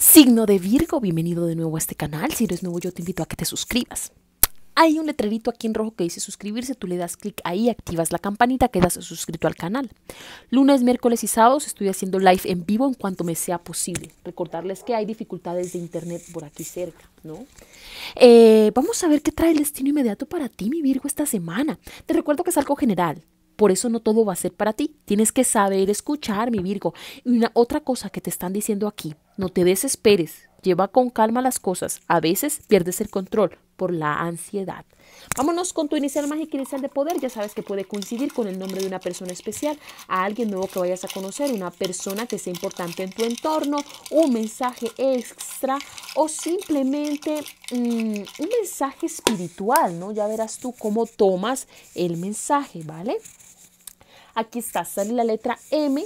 Signo de Virgo, bienvenido de nuevo a este canal. Si eres nuevo, yo te invito a que te suscribas. Hay un letrerito aquí en rojo que dice suscribirse, tú le das clic ahí, activas la campanita, quedas suscrito al canal. Lunes, miércoles y sábados estoy haciendo live en vivo en cuanto me sea posible. Recordarles que hay dificultades de internet por aquí cerca, ¿no? Eh, vamos a ver qué trae el destino inmediato para ti, mi Virgo, esta semana. Te recuerdo que es algo general, por eso no todo va a ser para ti. Tienes que saber escuchar, mi Virgo. Y una otra cosa que te están diciendo aquí, no te desesperes, lleva con calma las cosas. A veces pierdes el control por la ansiedad. Vámonos con tu inicial mágica inicial de poder. Ya sabes que puede coincidir con el nombre de una persona especial, a alguien nuevo que vayas a conocer, una persona que sea importante en tu entorno, un mensaje extra o simplemente mm, un mensaje espiritual, ¿no? Ya verás tú cómo tomas el mensaje, ¿vale? Aquí está, sale la letra M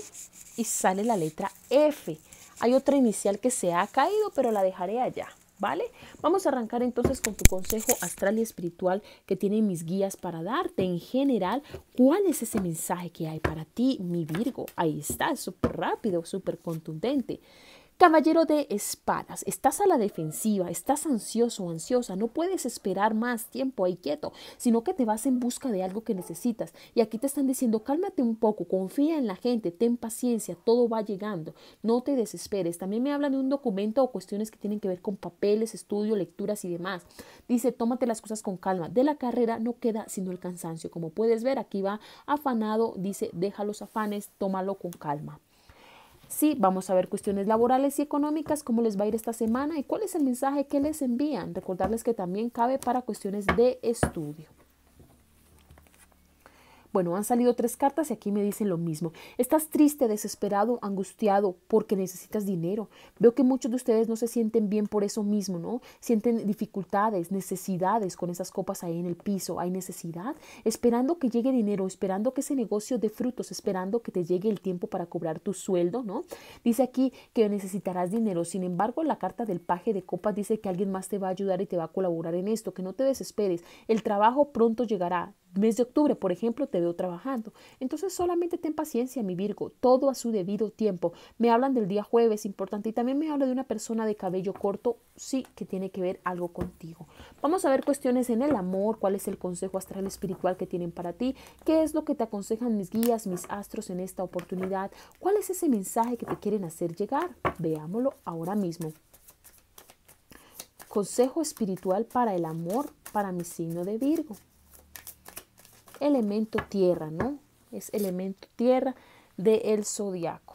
y sale la letra F. Hay otra inicial que se ha caído, pero la dejaré allá. ¿Vale? Vamos a arrancar entonces con tu consejo astral y espiritual que tienen mis guías para darte en general. ¿Cuál es ese mensaje que hay para ti, mi Virgo? Ahí está, súper rápido, súper contundente. Caballero de espadas, estás a la defensiva, estás ansioso, o ansiosa, no puedes esperar más tiempo ahí quieto, sino que te vas en busca de algo que necesitas. Y aquí te están diciendo, cálmate un poco, confía en la gente, ten paciencia, todo va llegando, no te desesperes. También me hablan de un documento o cuestiones que tienen que ver con papeles, estudio, lecturas y demás. Dice, tómate las cosas con calma, de la carrera no queda sino el cansancio. Como puedes ver, aquí va afanado, dice, deja los afanes, tómalo con calma. Sí, vamos a ver cuestiones laborales y económicas, cómo les va a ir esta semana y cuál es el mensaje que les envían. Recordarles que también cabe para cuestiones de estudio. Bueno, han salido tres cartas y aquí me dicen lo mismo. Estás triste, desesperado, angustiado porque necesitas dinero. Veo que muchos de ustedes no se sienten bien por eso mismo, ¿no? Sienten dificultades, necesidades con esas copas ahí en el piso. Hay necesidad, esperando que llegue dinero, esperando que ese negocio dé frutos, esperando que te llegue el tiempo para cobrar tu sueldo, ¿no? Dice aquí que necesitarás dinero. Sin embargo, la carta del paje de copas dice que alguien más te va a ayudar y te va a colaborar en esto, que no te desesperes. El trabajo pronto llegará mes de octubre, por ejemplo, te veo trabajando. Entonces solamente ten paciencia, mi Virgo, todo a su debido tiempo. Me hablan del día jueves, importante, y también me habla de una persona de cabello corto, sí, que tiene que ver algo contigo. Vamos a ver cuestiones en el amor, cuál es el consejo astral espiritual que tienen para ti, qué es lo que te aconsejan mis guías, mis astros en esta oportunidad, cuál es ese mensaje que te quieren hacer llegar. Veámoslo ahora mismo. Consejo espiritual para el amor, para mi signo de Virgo elemento tierra, ¿no? Es elemento tierra del el zodiaco.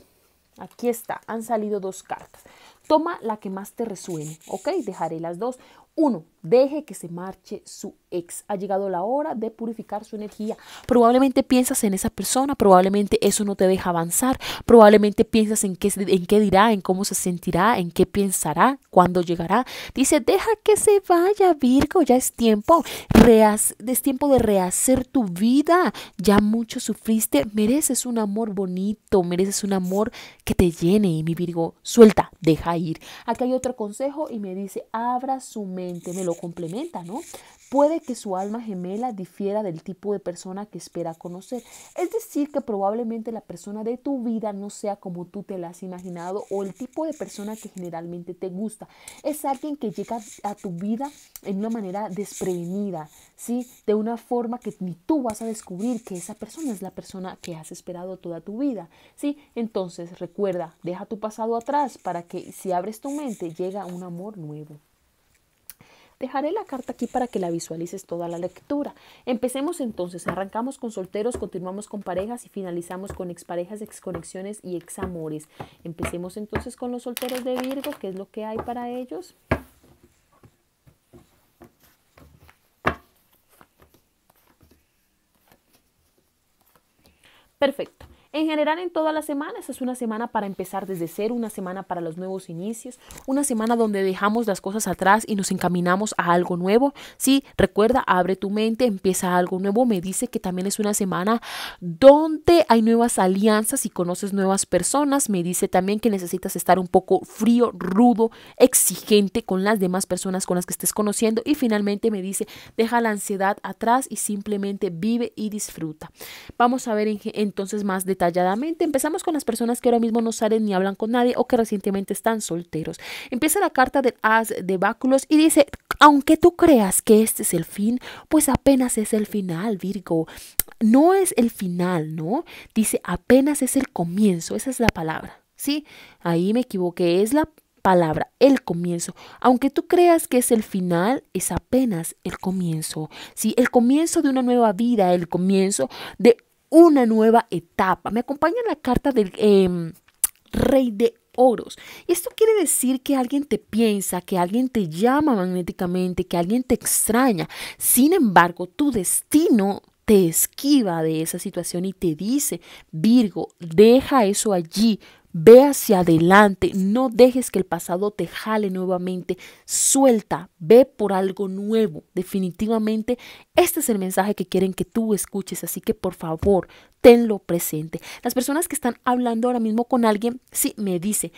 Aquí está, han salido dos cartas. Toma la que más te resuene, ¿ok? Dejaré las dos. Uno, deje que se marche su ex, ha llegado la hora de purificar su energía. Probablemente piensas en esa persona, probablemente eso no te deja avanzar, probablemente piensas en qué, en qué dirá, en cómo se sentirá, en qué pensará, cuándo llegará. Dice, deja que se vaya Virgo, ya es tiempo, es tiempo de rehacer tu vida, ya mucho sufriste, mereces un amor bonito, mereces un amor que te llene. Y mi Virgo, suelta, deja ir. Aquí hay otro consejo y me dice, abra su mente, me lo complementa, ¿no? Puede que su alma gemela difiera del tipo de persona que espera conocer. Es decir, que probablemente la persona de tu vida no sea como tú te la has imaginado o el tipo de persona que generalmente te gusta. Es alguien que llega a tu vida en una manera desprevenida, ¿sí? De una forma que ni tú vas a descubrir que esa persona es la persona que has esperado toda tu vida, ¿sí? Entonces, recuerda, deja tu pasado atrás para que si abres tu mente llega un amor nuevo. Dejaré la carta aquí para que la visualices toda la lectura. Empecemos entonces, arrancamos con solteros, continuamos con parejas y finalizamos con exparejas, exconexiones y examores. Empecemos entonces con los solteros de Virgo, ¿qué es lo que hay para ellos? Perfecto. En general, en todas las semanas es una semana para empezar desde cero, una semana para los nuevos inicios, una semana donde dejamos las cosas atrás y nos encaminamos a algo nuevo. Sí, recuerda, abre tu mente, empieza algo nuevo. Me dice que también es una semana donde hay nuevas alianzas y conoces nuevas personas. Me dice también que necesitas estar un poco frío, rudo, exigente con las demás personas con las que estés conociendo. Y finalmente me dice, deja la ansiedad atrás y simplemente vive y disfruta. Vamos a ver entonces más de detalladamente. Empezamos con las personas que ahora mismo no salen ni hablan con nadie o que recientemente están solteros. Empieza la carta del As de Báculos y dice, aunque tú creas que este es el fin, pues apenas es el final, Virgo. No es el final, ¿no? Dice, apenas es el comienzo, esa es la palabra. Sí, ahí me equivoqué, es la palabra, el comienzo. Aunque tú creas que es el final, es apenas el comienzo. Sí, el comienzo de una nueva vida, el comienzo de una nueva etapa. Me acompaña la carta del em, rey de oros. Y esto quiere decir que alguien te piensa, que alguien te llama magnéticamente, que alguien te extraña. Sin embargo, tu destino te esquiva de esa situación y te dice, Virgo, deja eso allí, Ve hacia adelante, no dejes que el pasado te jale nuevamente, suelta, ve por algo nuevo. Definitivamente, este es el mensaje que quieren que tú escuches, así que por favor, tenlo presente. Las personas que están hablando ahora mismo con alguien, sí, me dice,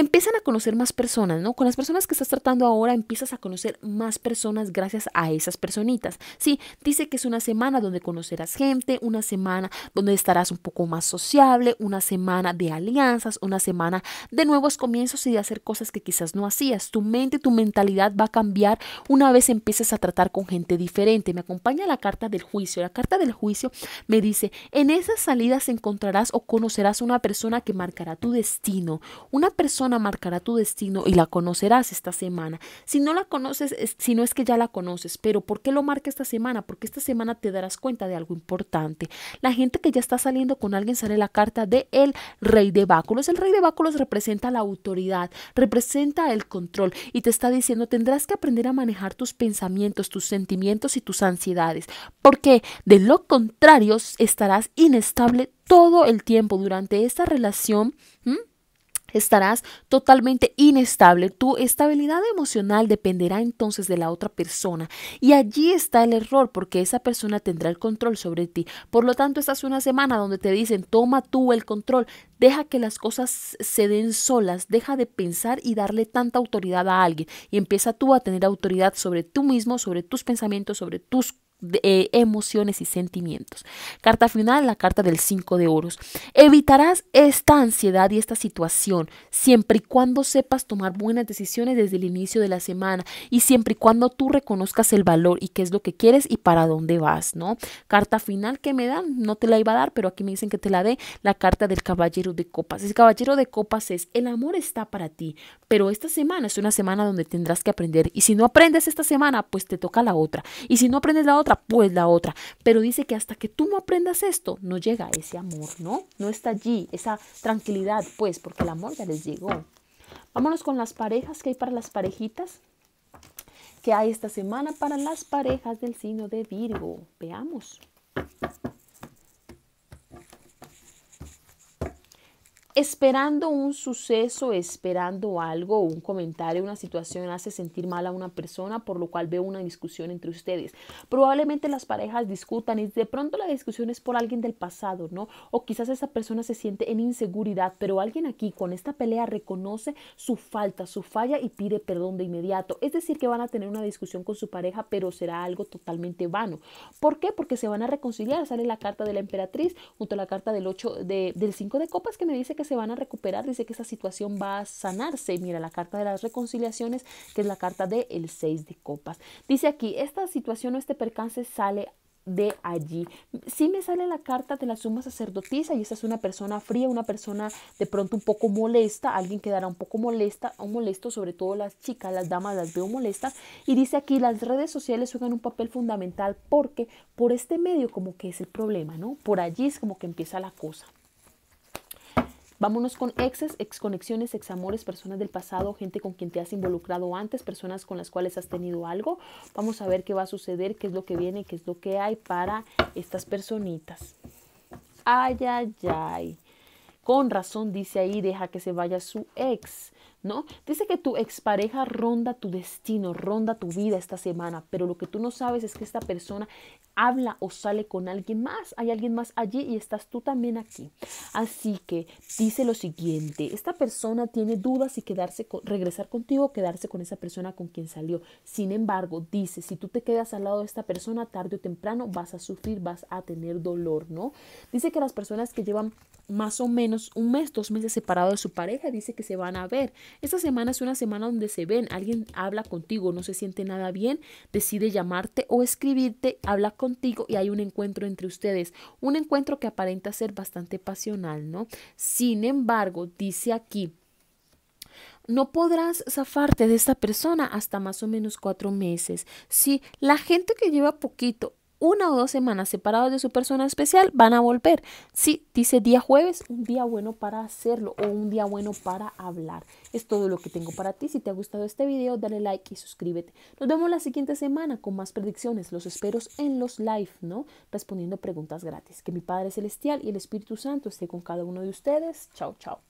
empiezan a conocer más personas, ¿no? Con las personas que estás tratando ahora empiezas a conocer más personas gracias a esas personitas. Sí, dice que es una semana donde conocerás gente, una semana donde estarás un poco más sociable, una semana de alianzas, una semana de nuevos comienzos y de hacer cosas que quizás no hacías. Tu mente, tu mentalidad va a cambiar una vez empieces a tratar con gente diferente. Me acompaña la carta del juicio. La carta del juicio me dice, en esas salidas encontrarás o conocerás una persona que marcará tu destino, una persona marcará tu destino y la conocerás esta semana. Si no la conoces, si no es que ya la conoces, pero ¿por qué lo marca esta semana? Porque esta semana te darás cuenta de algo importante. La gente que ya está saliendo con alguien sale la carta de el rey de báculos. El rey de báculos representa la autoridad, representa el control y te está diciendo tendrás que aprender a manejar tus pensamientos, tus sentimientos y tus ansiedades, porque de lo contrario estarás inestable todo el tiempo durante esta relación estarás totalmente inestable. Tu estabilidad emocional dependerá entonces de la otra persona. Y allí está el error, porque esa persona tendrá el control sobre ti. Por lo tanto, esta es una semana donde te dicen, toma tú el control, deja que las cosas se den solas, deja de pensar y darle tanta autoridad a alguien. Y empieza tú a tener autoridad sobre tú mismo, sobre tus pensamientos, sobre tus eh, emociones y sentimientos. Carta final, la carta del 5 de oros. Evitarás esta ansiedad y esta situación siempre y cuando sepas tomar buenas decisiones desde el inicio de la semana y siempre y cuando tú reconozcas el valor y qué es lo que quieres y para dónde vas, ¿no? Carta final que me dan, no te la iba a dar, pero aquí me dicen que te la dé la carta del caballero de copas. El caballero de copas es el amor está para ti, pero esta semana es una semana donde tendrás que aprender y si no aprendes esta semana, pues te toca la otra. Y si no aprendes la otra, pues la otra. Pero dice que hasta que tú no aprendas esto, no llega ese amor, ¿no? No está allí, esa tranquilidad, pues, porque el amor ya les llegó. Vámonos con las parejas que hay para las parejitas. que hay esta semana para las parejas del signo de Virgo? Veamos. esperando un suceso, esperando algo, un comentario, una situación hace sentir mal a una persona, por lo cual veo una discusión entre ustedes. Probablemente las parejas discutan y de pronto la discusión es por alguien del pasado, ¿no? O quizás esa persona se siente en inseguridad, pero alguien aquí con esta pelea reconoce su falta, su falla y pide perdón de inmediato. Es decir, que van a tener una discusión con su pareja, pero será algo totalmente vano. ¿Por qué? Porque se van a reconciliar. Sale la carta de la emperatriz junto a la carta del 8 de, 5 de copas que me dice que se van a recuperar, dice que esta situación va a sanarse. Mira, la carta de las reconciliaciones, que es la carta del el 6 de copas. Dice aquí, esta situación o este percance sale de allí. Si sí me sale la carta de la suma sacerdotisa y esa es una persona fría, una persona de pronto un poco molesta, alguien quedará un poco molesta o molesto, sobre todo las chicas, las damas las veo molestas y dice aquí las redes sociales juegan un papel fundamental porque por este medio como que es el problema, ¿no? Por allí es como que empieza la cosa. Vámonos con exes, exconexiones, examores, personas del pasado, gente con quien te has involucrado antes, personas con las cuales has tenido algo. Vamos a ver qué va a suceder, qué es lo que viene, qué es lo que hay para estas personitas. Ay, ay, ay. Con razón dice ahí, deja que se vaya su ex. ¿no? Dice que tu expareja ronda tu destino, ronda tu vida esta semana, pero lo que tú no sabes es que esta persona habla o sale con alguien más, hay alguien más allí y estás tú también aquí. Así que dice lo siguiente, esta persona tiene dudas si quedarse regresar contigo o quedarse con esa persona con quien salió. Sin embargo, dice, si tú te quedas al lado de esta persona tarde o temprano vas a sufrir, vas a tener dolor, ¿no? Dice que las personas que llevan más o menos un mes, dos meses separado de su pareja, dice que se van a ver. Esta semana es una semana donde se ven, alguien habla contigo, no se siente nada bien, decide llamarte o escribirte, habla contigo y hay un encuentro entre ustedes, un encuentro que aparenta ser bastante pasional, ¿no? Sin embargo, dice aquí, no podrás zafarte de esta persona hasta más o menos cuatro meses. Si la gente que lleva poquito una o dos semanas separados de su persona especial, van a volver. Sí, dice día jueves, un día bueno para hacerlo o un día bueno para hablar. Es todo lo que tengo para ti. Si te ha gustado este video, dale like y suscríbete. Nos vemos la siguiente semana con más predicciones. Los espero en los live, ¿no? Respondiendo preguntas gratis. Que mi Padre Celestial y el Espíritu Santo esté con cada uno de ustedes. Chao, chao.